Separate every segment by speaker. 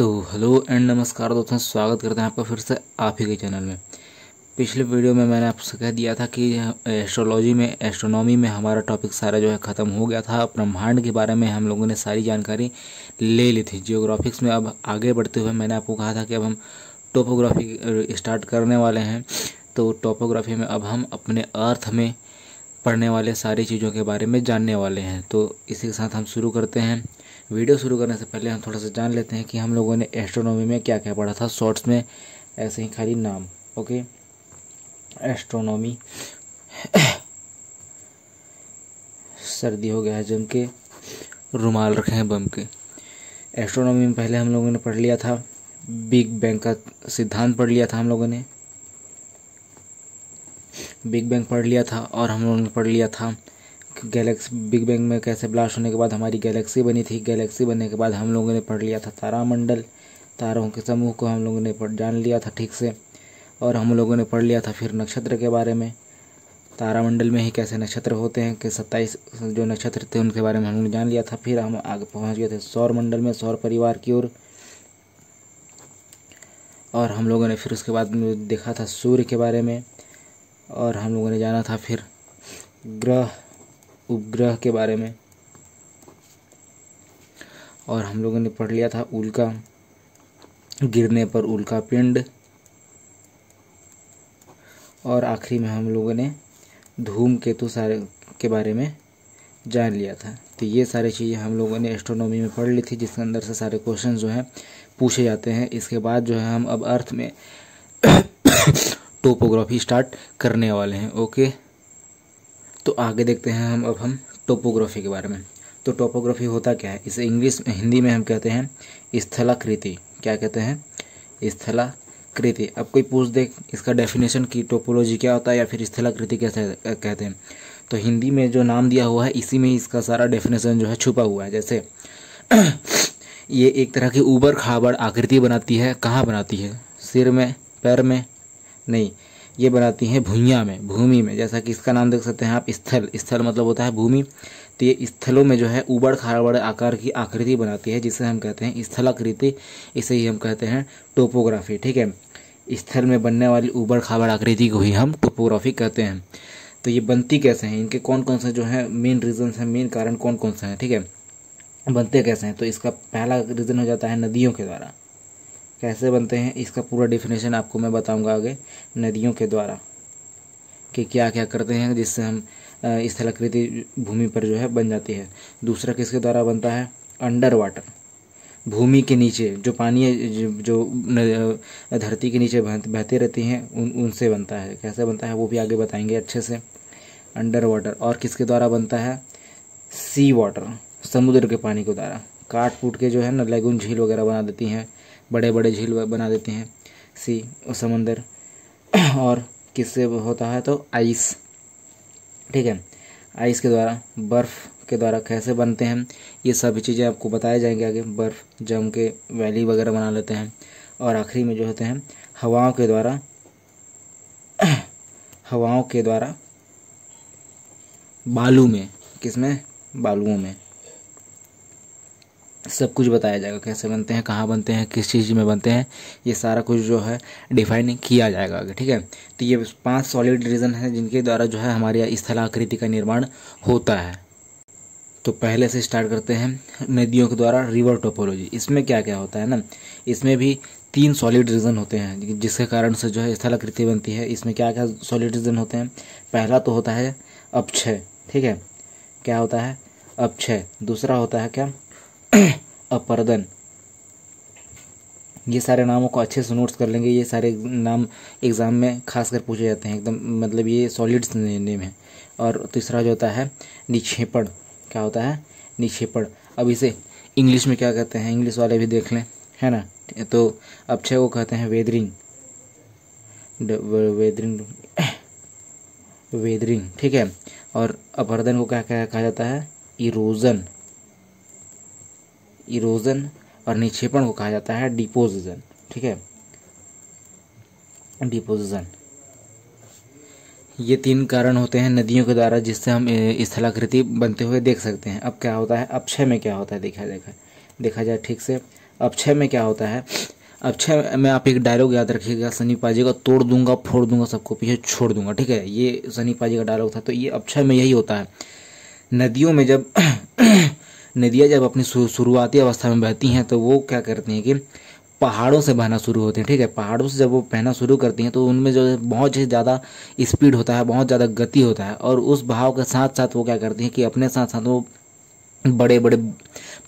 Speaker 1: तो hello and नमस्कार दोस्तों स्वागत करते हैं आपका फिर से आप ही के चैनल में पिछले वीडियो में मैंने आपसे कह दिया था कि एस्ट्रोलॉजी में एस्ट्रोनॉमी में हमारा टॉपिक सारा जो है ख़त्म हो गया था ब्रह्मांड के बारे में हम लोगों ने सारी जानकारी ले ली थी जियोग्राफिक्स में अब आगे बढ़ते हुए मैंने आपको कहा था कि अब हम टोपोग्राफी स्टार्ट करने वाले हैं तो टोपोग्राफी में अब हम अपने अर्थ में पढ़ने वाले सारी चीज़ों के बारे में जानने वाले हैं तो इसी के साथ हम शुरू करते हैं वीडियो शुरू करने से पहले हम थोड़ा सा जान लेते हैं कि हम लोगों ने एस्ट्रोनॉमी में क्या क्या पढ़ा था शॉर्ट्स में ऐसे ही खाली नाम ओके एस्ट्रोनॉमी सर्दी हो गया है जम के रुमाल रखे हैं बम के एस्ट्रोनॉमी में पहले हम लोगों ने पढ़ लिया था बिग बैंग का सिद्धांत पढ़ लिया था हम लोगों ने बिग बैंग पढ़ लिया था और हम लोगों ने पढ़ लिया था गैलेक्सी बिग बैंग में कैसे ब्लास्ट होने के बाद हमारी गैलेक्सी बनी थी गैलेक्सी बनने के बाद हम लोगों ने पढ़ लिया था तारामंडल तारों के समूह को हम लोगों ने पढ़ जान लिया था ठीक से और हम लोगों ने पढ़ लिया था फिर नक्षत्र के बारे में तारामंडल में ही कैसे नक्षत्र होते हैं कि सत्ताईस जो नक्षत्र थे उनके बारे में हम जान लिया था फिर हम आगे पहुंच गए थे सौर मंडल में सौर परिवार की ओर और हम लोगों ने फिर उसके बाद देखा था सूर्य के बारे में और हम लोगों ने जाना था फिर ग्रह उपग्रह के बारे में और हम लोगों ने पढ़ लिया था उल्का गिरने पर उल्का पिंड और आखिरी में हम लोगों ने धूम केतु सारे के बारे में जान लिया था तो ये सारी चीज़ें हम लोगों ने एस्ट्रोनॉमी में पढ़ ली थी जिसके अंदर से सारे क्वेश्चन जो हैं पूछे जाते हैं इसके बाद जो है हम अब अर्थ में टोपोग्राफी स्टार्ट करने वाले हैं ओके तो आगे देखते हैं हम अब हम टोपोग्राफी के बारे में तो टोपोग्राफी होता क्या है इसे इंग्लिश में हिंदी में हम कहते हैं स्थलाकृति क्या कहते हैं स्थलाकृति अब कोई पूछ दे इसका डेफिनेशन की टोपोलॉजी क्या होता है या फिर स्थलाकृति कैसे कहते हैं तो हिंदी में जो नाम दिया हुआ है इसी में इसका सारा डेफिनेशन जो है छुपा हुआ है जैसे ये एक तरह की ऊबर खाबड़ आकृति बनाती है कहाँ बनाती है सिर में पैर में नहीं ये बनाती हैं भूया में भूमि में जैसा कि इसका नाम देख सकते हैं आप स्थल स्थल मतलब होता है भूमि तो ये स्थलों में जो है उबड़ खाबड़ आकार की आकृति बनाती है जिसे हम कहते हैं स्थलाकृति इसे ही हम कहते हैं टोपोग्राफी ठीक है स्थल में बनने वाली उबड़ खाबड़ आकृति को ही हम टोपोग्राफी कहते हैं तो ये बनती कैसे हैं इनके कौन कौन से जो है मेन रीजन हैं मेन कारण कौन कौन से हैं ठीक है बनते कैसे हैं तो इसका पहला रीज़न हो जाता है नदियों के द्वारा कैसे बनते हैं इसका पूरा डिफिनेशन आपको मैं बताऊंगा आगे नदियों के द्वारा कि क्या क्या करते हैं जिससे हम स्थलाकृति भूमि पर जो है बन जाती है दूसरा किसके द्वारा बनता है अंडर वाटर भूमि के नीचे जो पानी जो धरती के नीचे बहती रहती हैं उन उनसे बनता है कैसे बनता है वो भी आगे बताएंगे अच्छे से अंडर वाटर और किसके द्वारा बनता है सी वाटर समुद्र के पानी के द्वारा काट कूट के जो है ना लेगुन झील वगैरह बना देती हैं बड़े बड़े झील बना देते हैं सी और समंदर और किससे होता है तो आइस ठीक है आइस के द्वारा बर्फ़ के द्वारा कैसे बनते हैं ये सभी चीज़ें आपको बताए जाएंगे आगे बर्फ़ जम के वैली वगैरह बना लेते हैं और आखिरी में जो होते हैं हवाओं के द्वारा हवाओं के द्वारा बालू में किसमें में बालुओं में सब कुछ बताया जाएगा कैसे बनते हैं कहाँ बनते हैं किस चीज़ में बनते हैं ये सारा कुछ जो है डिफाइन किया जाएगा ठीक है तो ये पांच सॉलिड रीज़न हैं जिनके द्वारा जो है हमारे स्थलाकृति का निर्माण होता है तो पहले से स्टार्ट करते हैं नदियों के द्वारा रिवर टोपोलॉजी इसमें क्या क्या होता है ना इसमें भी तीन सॉलिड रीज़न होते हैं जिसके कारण से जो है स्थलाकृति बनती है इसमें क्या क्या सॉलिड रीज़न होते हैं पहला तो होता है अपक्षय ठीक है क्या होता है अपक्षय दूसरा होता है क्या अपर्दन ये सारे नामों को अच्छे से नोट्स कर लेंगे ये सारे नाम एग्ज़ाम में खासकर पूछे जाते हैं एकदम मतलब ये सॉलिड नेम है और तीसरा जो होता है निक्षेपण क्या होता है निक्षेपण अब इसे इंग्लिश में क्या कहते हैं इंग्लिश वाले भी देख लें है ना तो छः को कहते हैं वेदरिंग वेदरिंग वेदरिंग ठीक है और अपर्दन को क्या कहा जाता है इरोजन इरोजन और निक्षेपण को कहा जाता है डिपोजिजन ठीक है डिपोजिजन ये तीन कारण होते हैं नदियों के द्वारा जिससे हम स्थलाकृति बनते हुए देख सकते हैं अब क्या होता है अक्षय में क्या होता है देखा देखा देखा जाए ठीक से अक्षय में क्या होता है अक्षय में आप एक डायलॉग याद रखिएगा सनी पाजी का तोड़ दूंगा फोड़ दूंगा सबको पीछे छोड़ दूंगा ठीक है ये सनी पाजी का डायलॉग था तो ये अक्षय में यही होता है नदियों में जब नदियाँ जब अपनी शुरुआती अवस्था में बहती हैं तो वो क्या करती हैं कि पहाड़ों से बहना शुरू होती हैं ठीक है पहाड़ों से जब वो बहना शुरू करती हैं तो उनमें जो है बहुत ही ज़्यादा स्पीड होता है बहुत ज़्यादा गति होता है और उस भाव के साथ साथ वो क्या करती हैं कि अपने साथ साथ वो बड़े बड़े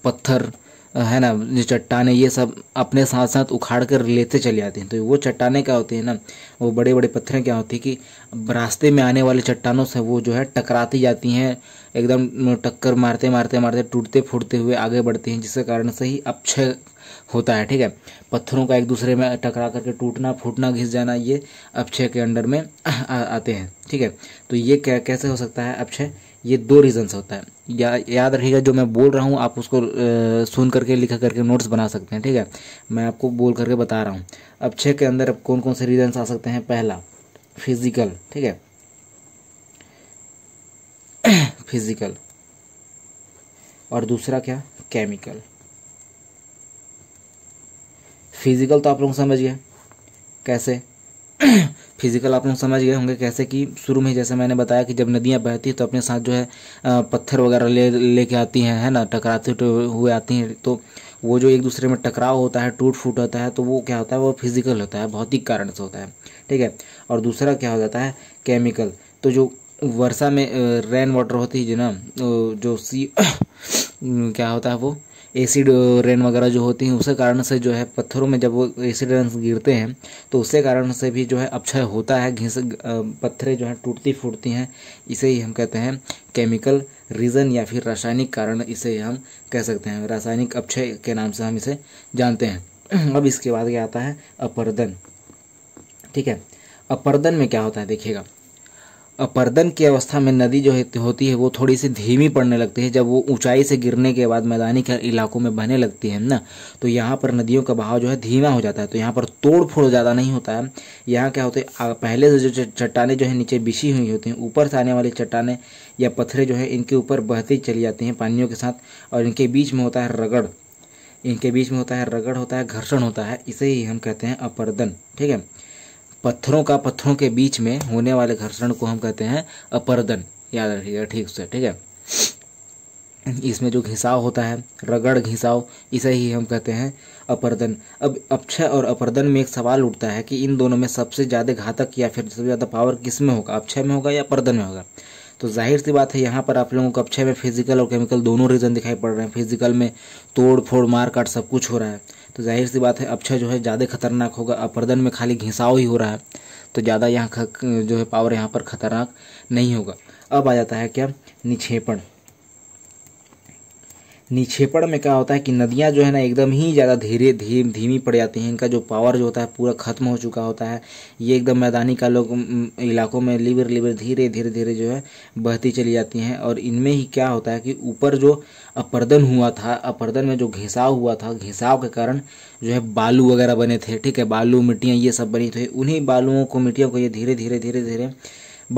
Speaker 1: पत्थर है ना जो चट्टाने ये सब अपने साथ साथ उखाड़ कर लेते चले जाती हैं तो वो चट्टाने क्या होती है ना वो बड़े बड़े पत्थरें क्या होती है कि रास्ते में आने वाले चट्टानों से वो जो है टकराती जाती हैं एकदम टक्कर मारते मारते मारते टूटते फूटते हुए आगे बढ़ते हैं जिसके कारण से ही अपक्षय होता है ठीक है पत्थरों का एक दूसरे में टकरा करके टूटना फूटना घिस जाना ये अपक्षय के अंडर में आ, आते हैं ठीक है तो ये क्या कैसे हो सकता है अपक्षय ये दो रीजन्स होता है या याद रखिएगा जो मैं बोल रहा हूँ आप उसको आ, सुन करके लिखा करके नोट्स बना सकते हैं ठीक है मैं आपको बोल करके बता रहा हूँ अपक्षय के अंदर अब कौन कौन से रीजन्स आ सकते हैं पहला फिजिकल ठीक है फिजिकल और दूसरा क्या केमिकल फिजिकल तो आप लोग समझ गए कैसे फिजिकल आप लोग समझ गए होंगे कैसे कि शुरू में जैसे मैंने बताया कि जब नदियाँ बहती हैं तो अपने साथ जो है पत्थर वगैरह ले लेके आती हैं है ना टकराते तो हुए आती हैं तो वो जो एक दूसरे में टकराव होता है टूट फूट होता है तो वो क्या होता है वो फिजिकल होता है भौतिक कारण से होता है ठीक है और दूसरा क्या हो जाता है केमिकल तो जो वर्षा में रेन वाटर होती है जो ना जो सी क्या होता है वो एसिड रेन वगैरह जो होती हैं उसके कारण से जो है पत्थरों में जब वो एसिड रेन गिरते हैं तो उसके कारण से भी जो है अपक्षय होता है घिस पत्थरें जो हैं टूटती फूटती हैं इसे ही हम कहते हैं केमिकल रीज़न या फिर रासायनिक कारण इसे हम कह सकते हैं रासायनिक अपक्षय के नाम से हम इसे जानते हैं अब इसके बाद क्या आता है अपर्दन ठीक है अपर्दन में क्या होता है देखिएगा अपर्दन की अवस्था में नदी जो होती है वो थोड़ी सी धीमी पड़ने लगती है जब वो ऊंचाई से गिरने के बाद मैदानी इलाकों में बहने लगती है ना तो यहाँ पर नदियों का बहाव जो है धीमा हो जाता है तो यहाँ पर तोड़ फोड़ ज़्यादा नहीं होता है यहाँ क्या होते है पहले से जो चट्टाने जो है नीचे बिछी हुई होती हैं ऊपर से आने वाली चट्टाने या पत्थरे जो है इनके ऊपर बहती चली जाती हैं पानियों के साथ और इनके बीच में होता है रगड़ इनके बीच में होता है रगड़ होता है घर्षण होता है इसे ही हम कहते हैं अपर्दन ठीक है पत्थरों का पत्थरों के बीच में होने वाले घर्षण को हम कहते हैं अपरदन याद रखिएगा ठीक से ठीक है इसमें जो घिसाव होता है रगड़ घिसाव इसे ही हम कहते हैं अपरदन अब अक्षय और अपरदन में एक सवाल उठता है कि इन दोनों में सबसे ज़्यादा घातक या फिर सबसे ज़्यादा पावर किस में होगा अक्षय में होगा या अपरदन में होगा तो जाहिर सी बात है यहाँ पर आप लोगों को अक्षय में फिजिकल और केमिकल दोनों रीज़न दिखाई पड़ रहे हैं फिजिकल में तोड़ फोड़ मार काट सब कुछ हो रहा है तो जाहिर सी बात है अक्षय जो है ज़्यादा खतरनाक होगा अपर्दन में खाली घिसाव ही हो रहा है तो ज़्यादा यहाँ जो है पावर यहाँ पर खतरनाक नहीं होगा अब आ जाता है क्या निक्षेपण निक्षेपण में क्या होता है कि नदियाँ जो है ना एकदम ही ज़्यादा धीरे धीम धीमी पड़ जाती हैं इनका जो पावर जो होता है पूरा ख़त्म हो चुका होता है ये एकदम मैदानी का लोग इलाकों में लिबर लिबर धीरे धीरे धीरे जो है बहती चली जाती हैं और इनमें ही क्या होता है कि ऊपर जो अपर्दन हुआ था अपर्दन में जो घिसाव हुआ था घिसाव के कारण जो है बालू वगैरह बने थे ठीक है बालू मिट्टियाँ ये सब बनी थी उन्हीं बालुओं को मिट्टियों को ये धीरे धीरे धीरे धीरे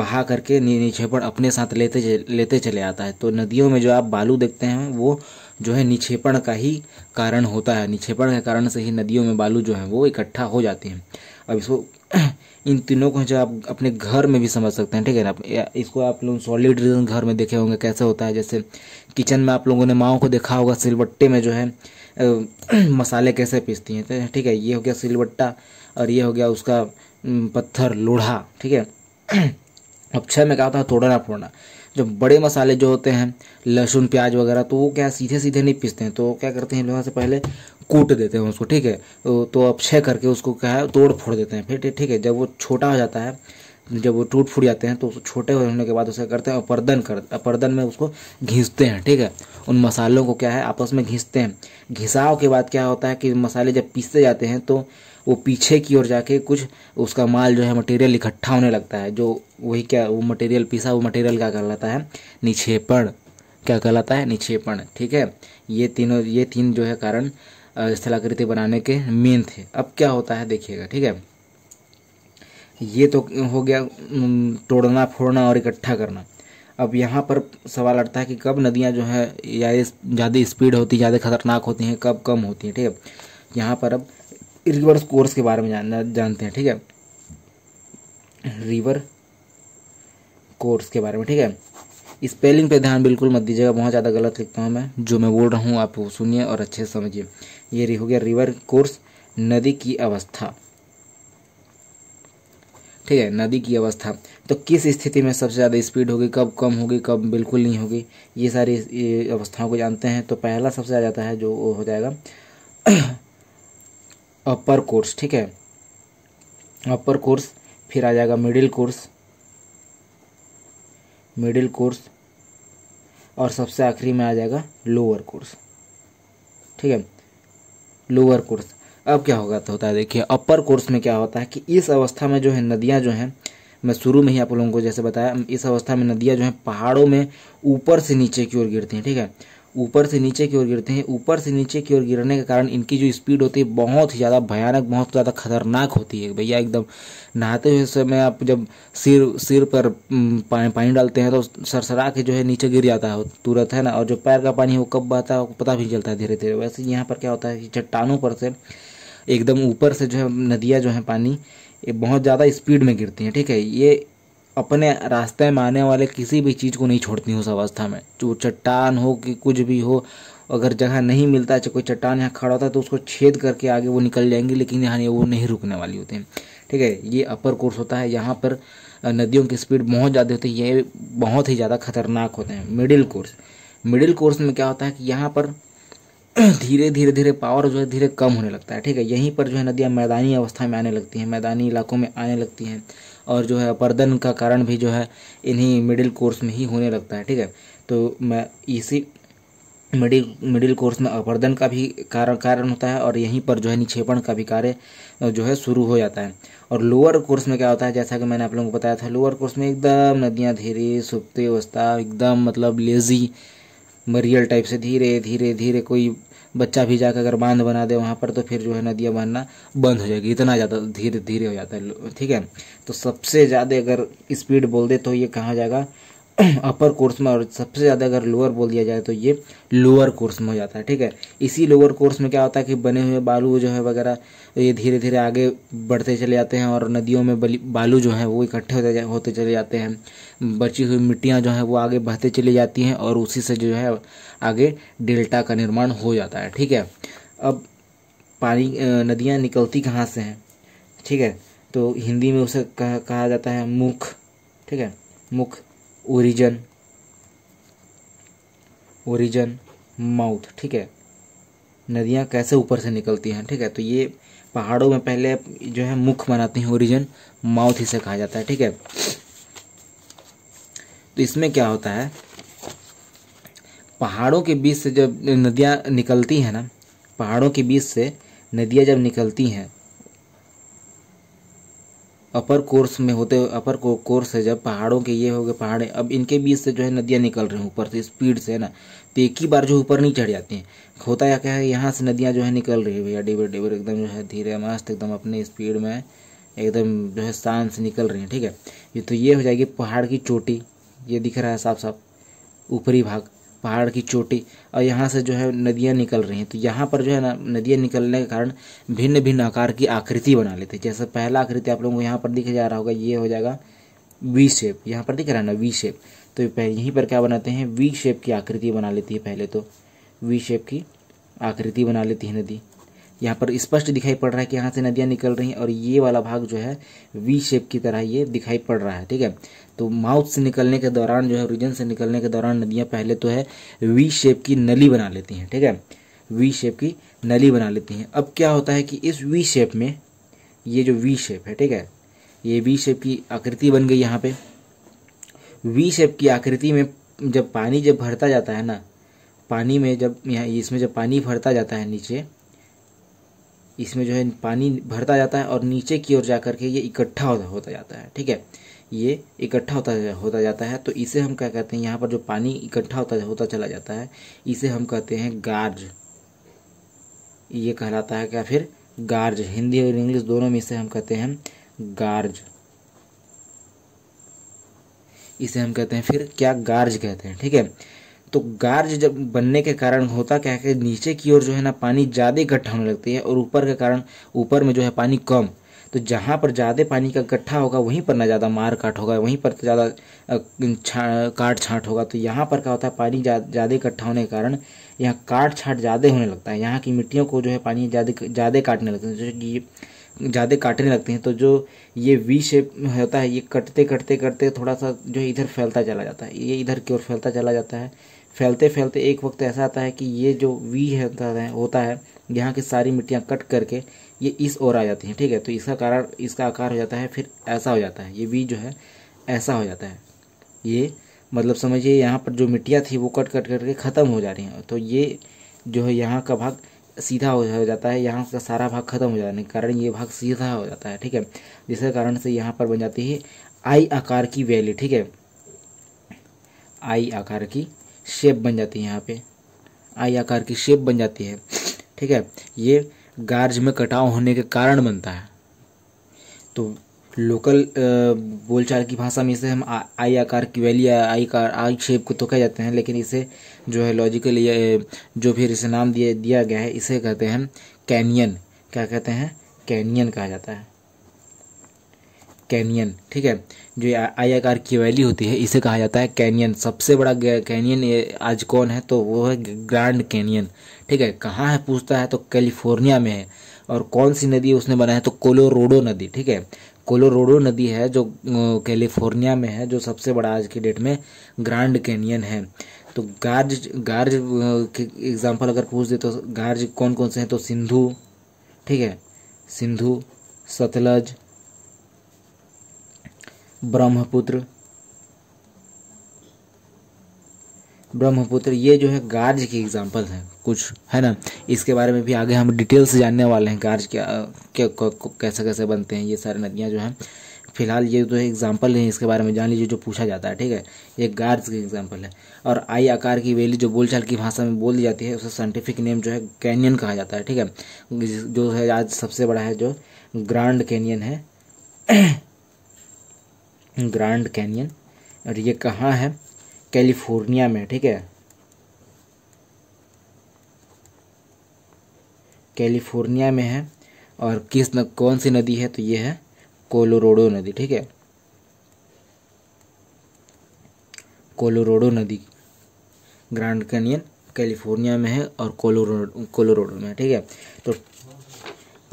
Speaker 1: बहा करके निक्षेपण अपने साथ लेते लेते चले आता है तो नदियों में जो आप बालू देखते हैं वो जो है निक्षेपण का ही कारण होता है निक्षेपण के कारण से ही नदियों में बालू जो है वो इकट्ठा हो जाती हैं अब इसको इन तीनों को जो आप अपने घर में भी समझ सकते हैं ठीक है ना इसको आप लोग सॉलिड रीजन घर में देखे होंगे कैसे होता है जैसे किचन में आप लोगों ने माओ को देखा होगा सिलबट्टे में जो है मसाले कैसे पीसती हैं तो, ठीक है ये हो गया सिलबट्टा और ये हो गया उसका पत्थर लोढ़ा ठीक है अब छः में क्या होता है तोड़ना फोड़ना जो बड़े मसाले जो होते हैं लहसुन प्याज वगैरह तो वो क्या सीधे सीधे नहीं पीसते हैं तो क्या करते हैं लोहा से पहले कूट देते हैं उसको ठीक है तो, तो अब छः करके उसको क्या है तोड़ फोड़ देते हैं फिर ठीक है जब वो छोटा हो जाता है जब वो टूट फूट जाते हैं तो उसको छोटे होने के बाद उसे करते हैं अपर्दन कर अपर्दन में उसको घिसते हैं ठीक है उन मसालों को क्या है आपस में घिसते हैं घिसाव के बाद क्या होता है कि मसाले जब पीसते जाते हैं तो वो पीछे की ओर जाके कुछ उसका माल जो है मटेरियल इकट्ठा होने लगता है जो वही क्या वो मटेरियल पीसा वो मटेरियल क्या कहलाता है निक्षेपण क्या कहलाता है निक्षेपण ठीक है ये तीनों ये तीन जो है कारण स्थलाकृति बनाने के मेन थे अब क्या होता है देखिएगा ठीक है ये तो हो गया तोड़ना फोड़ना और इकट्ठा करना अब यहाँ पर सवाल उठता है कि कब नदियाँ जो है या ज़्यादा स्पीड होती ज़्यादा खतरनाक होती हैं कब कम होती हैं ठीक है यहाँ पर अब रिवर्स कोर्स के बारे में जानना जानते हैं ठीक है रिवर कोर्स के बारे में ठीक है स्पेलिंग पे ध्यान बिल्कुल मत दीजिएगा बहुत ज़्यादा गलत लिखता हूँ मैं जो मैं बोल रहा हूँ आप सुनिए और अच्छे से समझिए ये हो गया रिवर कोर्स नदी की अवस्था ठीक है नदी की अवस्था तो किस स्थिति में सबसे ज़्यादा स्पीड होगी कब कम होगी कब बिल्कुल नहीं होगी ये सारी अवस्थाओं को जानते हैं तो पहला सबसे आ जाता है जो हो जाएगा अपर कोर्स ठीक है अपर कोर्स फिर आ जाएगा मिडिल कोर्स मिडिल कोर्स और सबसे आखिरी में आ जाएगा लोअर कोर्स ठीक है लोअर कोर्स अब क्या होगा तो होता है देखिए अपर कोर्स में क्या होता है कि इस अवस्था में जो है नदियां जो हैं मैं शुरू में ही आप लोगों को जैसे बताया इस अवस्था में नदियां जो हैं पहाड़ों में ऊपर से नीचे की ओर गिरती हैं ठीक है ऊपर से नीचे की ओर गिरते हैं ऊपर से नीचे की ओर गिरने के कारण इनकी जो स्पीड होती है बहुत ही ज़्यादा भयानक बहुत ज़्यादा खतरनाक होती है भैया एकदम नहाते हुए समय आप जब सिर सिर पर पानी पानी डालते हैं तो सरसरा के जो है नीचे गिर जाता है तुरंत है ना और जो पैर का पानी है वो कब बहता है पता भी चलता है धीरे धीरे वैसे यहाँ पर क्या होता है कि चट्टानों पर से एकदम ऊपर से जो है नदियाँ जो है पानी ये बहुत ज़्यादा स्पीड में गिरती हैं ठीक है ये अपने रास्ते में आने वाले किसी भी चीज़ को नहीं छोड़ती उस अवस्था में जो चट्टान हो कि कुछ भी हो अगर जगह नहीं मिलता चाहे कोई चट्टान यहाँ खड़ा होता है तो उसको छेद करके आगे वो निकल जाएंगी लेकिन यहाँ वो नहीं रुकने वाली होती हैं ठीक है ये अपर कोर्स होता है यहाँ पर नदियों की स्पीड बहुत ज़्यादा होती है ये बहुत ही ज़्यादा खतरनाक होते हैं मिडिल कोर्स मिडिल कोर्स में क्या होता है कि यहाँ पर धीरे धीरे धीरे पावर जो है धीरे कम होने लगता है ठीक है यहीं पर जो है नदियाँ मैदानी अवस्था में आने लगती हैं मैदानी इलाकों में आने लगती हैं और जो है अपर्दन का कारण भी जो है इन्हीं मिडिल कोर्स में ही होने लगता है ठीक है तो मैं इसी मिडिल मिडिल कोर्स में अपर्दन का भी कारण कारण होता है और यहीं पर जो है निक्षेपण का भी कार्य जो है शुरू हो जाता है और लोअर कोर्स में क्या होता है जैसा कि मैंने आप लोगों को बताया था लोअर कोर्स में एकदम नदियाँ धीरे सुप्ते अवस्था एकदम मतलब लेज़ी मरियल टाइप से धीरे धीरे धीरे कोई बच्चा भी जाकर अगर बांध बना दे वहाँ पर तो फिर जो है नदियाँ बांधना बंद हो जाएगी इतना ज़्यादा धीरे धीरे हो जाता है ठीक है तो सबसे ज़्यादा अगर स्पीड बोल दे तो ये कहाँ जाएगा अपर कोर्स में और सबसे ज़्यादा अगर लोअर बोल दिया जाए तो ये लोअर कोर्स में हो जाता है ठीक है इसी लोअर कोर्स में क्या होता है कि बने हुए बालू जो है वगैरह ये धीरे धीरे आगे बढ़ते चले जाते हैं और नदियों में बालू जो है वो इकट्ठे होते होते चले जाते हैं बची हुई मिट्टियाँ जो हैं वो आगे बहते चली जाती हैं और उसी से जो है आगे डेल्टा का निर्माण हो जाता है ठीक है अब पानी नदियाँ निकलती कहाँ से हैं ठीक है तो हिंदी में उसे कहा जाता है मुख ठीक है मुख ओरिजन ओरिजन माउथ ठीक है नदियाँ कैसे ऊपर से निकलती हैं ठीक है तो ये पहाड़ों में पहले जो है मुख बनाते हैं ओरिजन माउथ इसे कहा जाता है ठीक है तो इसमें क्या होता है पहाड़ों के बीच से जब नदियाँ निकलती हैं ना पहाड़ों के बीच से नदियाँ जब निकलती हैं अपर कोर्स में होते अपर को, कोर्स है जब पहाड़ों के ये हो गए पहाड़े अब इनके बीच से जो है नदियाँ निकल रही हैं ऊपर से स्पीड से है ना तो एक ही बार जो ऊपर नहीं चढ़ जाती हैं होता या क्या है यहाँ से नदियाँ जो है निकल रही है भैया डिबर डेबर एकदम जो है धीरे मस्त एकदम अपने स्पीड में एकदम जो है शान से निकल रही हैं ठीक है ये तो ये हो जाएगी पहाड़ की चोटी ये दिख रहा है साफ साफ ऊपरी भाग पहाड़ की चोटी और यहाँ से जो है नदियाँ निकल रही हैं तो यहाँ पर जो है ना नदियाँ निकलने के कारण भिन्न भिन्न आकार की आकृति बना लेते हैं जैसे पहला आकृति आप लोगों को यहाँ पर दिख जा रहा होगा ये हो जाएगा वी शेप यहाँ पर दिख रहा है ना वी शेप तो यहीं पर क्या बनाते हैं वी शेप की आकृति बना लेती है पहले तो वी शेप की आकृति बना लेती है नदी यहाँ पर स्पष्ट दिखाई पड़ रहा है कि यहाँ से नदियाँ निकल रही हैं और ये वाला भाग जो है वी शेप की तरह ये दिखाई पड़ रहा है ठीक है तो माउथ से निकलने के दौरान जो है रिजन से निकलने के दौरान नदियाँ पहले तो है वी शेप की नली बना लेती हैं ठीक है वी शेप की नली बना लेती हैं अब क्या होता है कि इस वी शेप में ये जो वी शेप है ठीक है ये वी शेप की आकृति बन गई यहाँ पे वी शेप की आकृति में जब पानी जब भरता जाता है ना पानी में जब यहाँ इसमें जब पानी भरता जाता है नीचे इसमें जो है पानी भरता जाता है और नीचे की ओर जा करके ये इकट्ठा होता होता जाता है ठीक है ये इकट्ठा होता होता जाता है तो इसे हम क्या कहते हैं यहाँ पर जो पानी इकट्ठा होता होता चला जाता है इसे हम कहते हैं गार्ज ये कहलाता है क्या फिर गार्ज हिंदी और इंग्लिश दोनों में इसे हम कहते हैं गार्ज इसे हम कहते हैं फिर क्या गार्ज कहते हैं ठीक है तो गार्ज जब बनने के कारण होता क्या है कि नीचे की ओर जो है ना पानी ज़्यादा इकट्ठा होने लगती है और ऊपर के कारण ऊपर में जो है पानी कम तो जहाँ पर ज़्यादा पानी का इकट्ठा होगा वहीं पर ना ज़्यादा मार काट होगा वहीं पर तो ज़्यादा छा, काट छाँट होगा तो यहाँ पर क्या होता है पानी ज़्यादा इकट्ठा होने के कारण यहाँ काट छाट ज़्यादा होने लगता है यहाँ की मिट्टियों को जो है पानी ज़्यादा ज़्यादा काटने लगता है जैसे कि ज़्यादा काटने लगते हैं तो जो ये वी शेप होता है ये कटते कटते कटते थोड़ा सा जो इधर फैलता चला जाता है ये इधर की ओर फैलता चला जाता है फैलते फैलते एक वक्त ऐसा आता है कि ये जो वी है होता है यहाँ की सारी मिट्टियाँ कट करके ये इस ओर आ जाती हैं ठीक है तो इसका कारण इसका आकार हो जाता है फिर ऐसा हो जाता है ये वी जो है ऐसा हो जाता है ये मतलब समझिए यहाँ पर जो मिट्टियाँ थी वो कट कट करके ख़त्म हो जा रही हैं तो ये जो है यहाँ का भाग सीधा हो जाता है यहाँ का सारा भाग खत्म हो जाने के कारण ये भाग सीधा हो जाता है ठीक है जिसके कारण से यहाँ पर बन जाती है आई आकार की वैली ठीक है आई आकार की शेप बन जाती है यहाँ पे आई आकार की शेप बन जाती है ठीक है ये गार्ज में कटाव होने के कारण बनता है तो लोकल बोलचाल की भाषा में इसे हम आई आकार की वैली आई कार आई शेप को तो कह जाते हैं लेकिन इसे जो है लॉजिकली जो फिर इसे नाम दिया दिया गया है इसे कहते हैं कैनियन क्या कहते हैं कैनियन कहा जाता है कैनियन ठीक है जो आई की वैली होती है इसे कहा जाता है कैनियन सबसे बड़ा कैनियन आज कौन है तो वो है ग्रैंड कैनियन ठीक है कहाँ है पूछता है तो कैलिफोर्निया में है और कौन सी नदी उसने बनाया है तो कोलोरोडो नदी ठीक है कोलोरोडो नदी है जो कैलिफोर्निया में है जो सबसे बड़ा आज के डेट में ग्रांड कैनियन है तो गार्ज गार्ज के एग्जाम्पल अगर पूछ दे तो गार्ज कौन कौन से हैं तो सिंधु ठीक है सिंधु सतलज ब्रह्मपुत्र ब्रह्मपुत्र ये जो है गार्ज की एग्जाम्पल है कुछ है ना इसके बारे में भी आगे हम डिटेल से जानने वाले हैं गार्ज क्या क्या कैसे कैसे बनते हैं ये सारी नदियाँ जो हैं फिलहाल ये तो एग्जाम्पल है इसके बारे में जान लीजिए जो पूछा जाता है ठीक है ये गार्ज की एग्जाम्पल है और आई आकार की वैली जो बोलचाल की भाषा में बोली जाती है उसे साइंटिफिक नेम जो है कैनियन कहा जाता है ठीक है जो है आज सबसे बड़ा है जो ग्रांड कैनियन है ग्रैंड कैनियन और ये कहाँ है कैलिफोर्निया में ठीक है कैलिफोर्निया में है और किस न, कौन सी नदी है तो ये है कोलोरोडो नदी ठीक है कोलोरोडो नदी ग्रैंड कैनियन कैलिफोर्निया में है और कोलोरो कोलोरोडो में ठीक है तो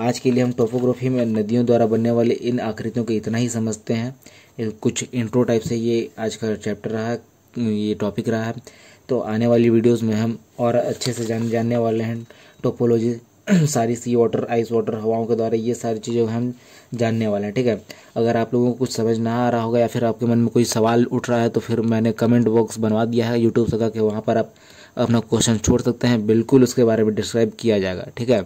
Speaker 1: आज के लिए हम टोपोग्राफी में नदियों द्वारा बनने वाले इन आकृतियों के इतना ही समझते हैं कुछ इंट्रो टाइप से ये आज का चैप्टर रहा ये टॉपिक रहा है तो आने वाली वीडियोस में हम और अच्छे से जान जानने वाले हैं टोपोलॉजी सारी सी वाटर आइस वाटर हवाओं के द्वारा ये सारी चीज़ें हम जानने वाले हैं ठीक है अगर आप लोगों को कुछ समझ ना आ रहा होगा या फिर आपके मन में कोई सवाल उठ रहा है तो फिर मैंने कमेंट बॉक्स बनवा दिया है यूट्यूब से कि वहाँ पर आप अपना क्वेश्चन छोड़ सकते हैं बिल्कुल उसके बारे में डिस्क्राइब किया जाएगा ठीक है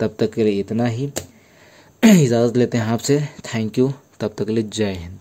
Speaker 1: तब तक के लिए इतना ही इजाज़त लेते हैं आपसे थैंक यू तब तक के लिए जय हिंद